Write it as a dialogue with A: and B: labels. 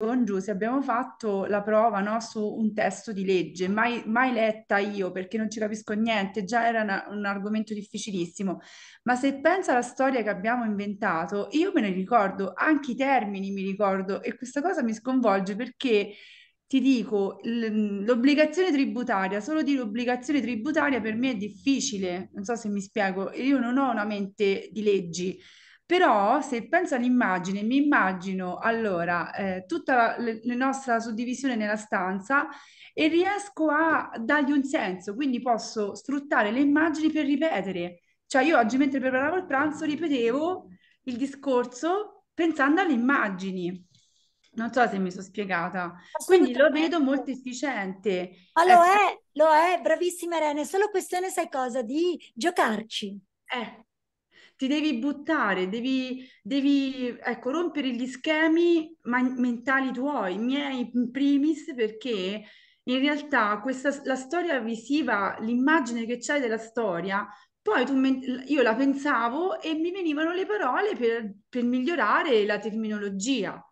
A: con Giuse abbiamo fatto la prova no, su un testo di legge, mai, mai, letta io perché non ci capisco niente, già era una, un argomento difficilissimo, ma se penso alla storia che abbiamo inventato, io me ne ricordo, anche i termini mi ricordo e questa cosa mi sconvolge perché ti dico, l'obbligazione tributaria, solo dire obbligazione tributaria per me è difficile, non so se mi spiego, io non ho una mente di leggi però se penso all'immagine, mi immagino allora eh, tutta la, la nostra suddivisione nella stanza e riesco a dargli un senso, quindi posso sfruttare le immagini per ripetere. Cioè io oggi mentre preparavo il pranzo ripetevo il discorso pensando alle immagini. Non so se mi sono spiegata. Quindi lo vedo molto efficiente. Ma lo ecco. è, lo è,
B: bravissima Irene, è solo questione, sai cosa, di giocarci. Eh, ti devi
A: buttare, devi, devi ecco, rompere gli schemi man- mentali tuoi, miei in primis, perché in realtà questa, la storia visiva, l'immagine che c'hai della storia, poi tu, io la pensavo e mi venivano le parole per, per migliorare la terminologia.